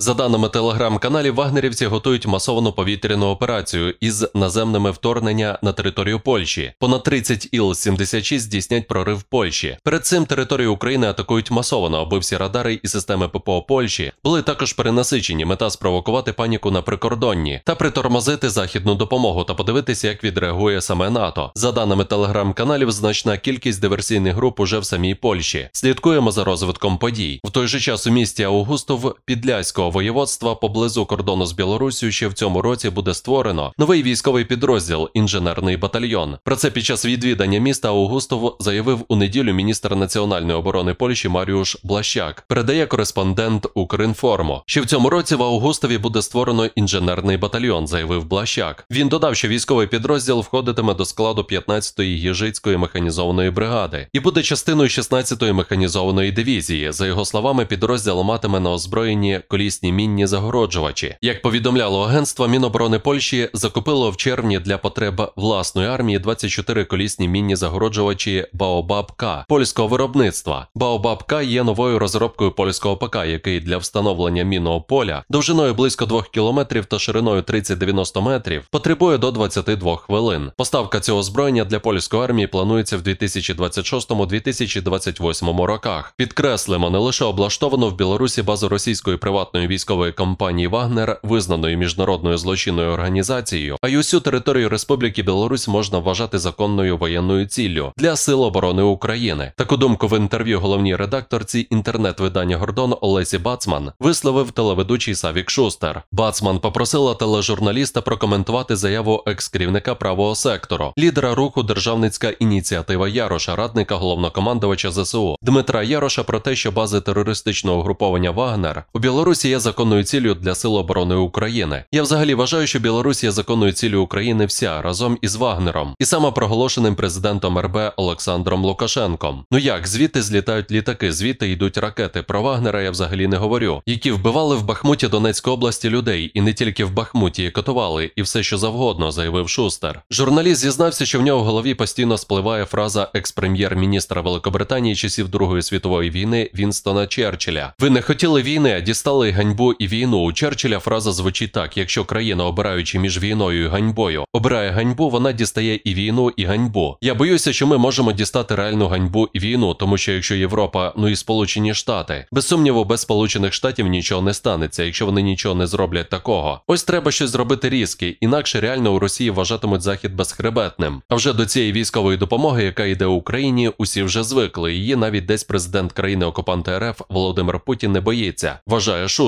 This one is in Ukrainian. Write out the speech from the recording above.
За даними телеграм-каналів, вагнерівці готують масовану повітряну операцію із наземними вторгнення на територію Польщі. Понад 30 Іл-76 здійснять прорив Польщі. Перед цим територію України атакують масовано, аби всі радари і системи ППО Польщі були також перенасичені. Мета спровокувати паніку на прикордонні та притормозити західну допомогу та подивитися, як відреагує саме НАТО. За даними телеграм-каналів, значна кількість диверсійних груп уже в самій Польщі. Слідкуємо за розвитком подій. В той же час у місті Аугустов Підляського. Курського воєводства поблизу кордону з Білорусію ще в цьому році буде створено новий військовий підрозділ інженерний батальйон. Про це під час відвідання міста Аугустов заявив у неділю міністр національної оборони Польщі Маріуш Блащак. Передає кореспондент Укрінформу. Ще в цьому році в Аугустові буде створено інженерний батальйон, заявив Блащак. Він додав, що військовий підрозділ входитиме до складу 15-ї гіжицької механізованої бригади і буде частиною 16-ї механізованої дивізії. За його словами, підрозділ матиме на озброєнні коліс якісні мінні загороджувачі. Як повідомляло агентство, Міноборони Польщі закупило в червні для потреб власної армії 24 колісні мінні загороджувачі Баобаб-К польського виробництва. Баобаб-К є новою розробкою польського ПК, який для встановлення мінного поля довжиною близько 2 км та шириною 30-90 метрів потребує до 22 хвилин. Поставка цього зброєння для польської армії планується в 2026-2028 роках. Підкреслимо не лише облаштовано в Білорусі базу російської приватної військової кампанії Вагнер, визнаної міжнародною злочинною організацією, а й усю територію Республіки Білорусь можна вважати законною воєнною ціллю для сил оборони України. Таку думку в інтерв'ю головній редакторці інтернет-видання Гордон Олесі Бацман висловив телеведучий Савік Шустер. Бацман попросила тележурналіста прокоментувати заяву екс-керівника правого сектору, лідера руху Державницька ініціатива Яроша, радника головнокомандувача ЗСУ Дмитра Яроша про те, що бази терористичного угруповання Вагнер у Білорусі є законною ціллю для сил оборони України. Я взагалі вважаю, що Білорусь є законною ціллю України вся разом із Вагнером і саме проголошеним президентом РБ Олександром Лукашенком. Ну як звідти злітають літаки, звідти йдуть ракети. Про Вагнера я взагалі не говорю, які вбивали в Бахмуті Донецької області людей, і не тільки в Бахмуті і катували, і все що завгодно, заявив Шустер. Журналіст зізнався, що в нього в голові постійно спливає фраза екс-прем'єр-міністра Великобританії часів Другої світової війни Вінстона Черчилля. Ви не хотіли війни, а дістали ганьбу і війну. У Черчилля фраза звучить так: якщо країна, обираючи між війною і ганьбою, обирає ганьбу, вона дістає і війну, і ганьбу. Я боюся, що ми можемо дістати реальну ганьбу і війну, тому що якщо Європа, ну і Сполучені Штати, без сумніву, без Сполучених Штатів нічого не станеться, якщо вони нічого не зроблять такого. Ось треба щось зробити різке, інакше реально у Росії вважатимуть захід безхребетним. А вже до цієї військової допомоги, яка йде Україні, усі вже звикли. Її навіть десь президент країни окупанта РФ Володимир Путін не боїться. Вважає Шуст.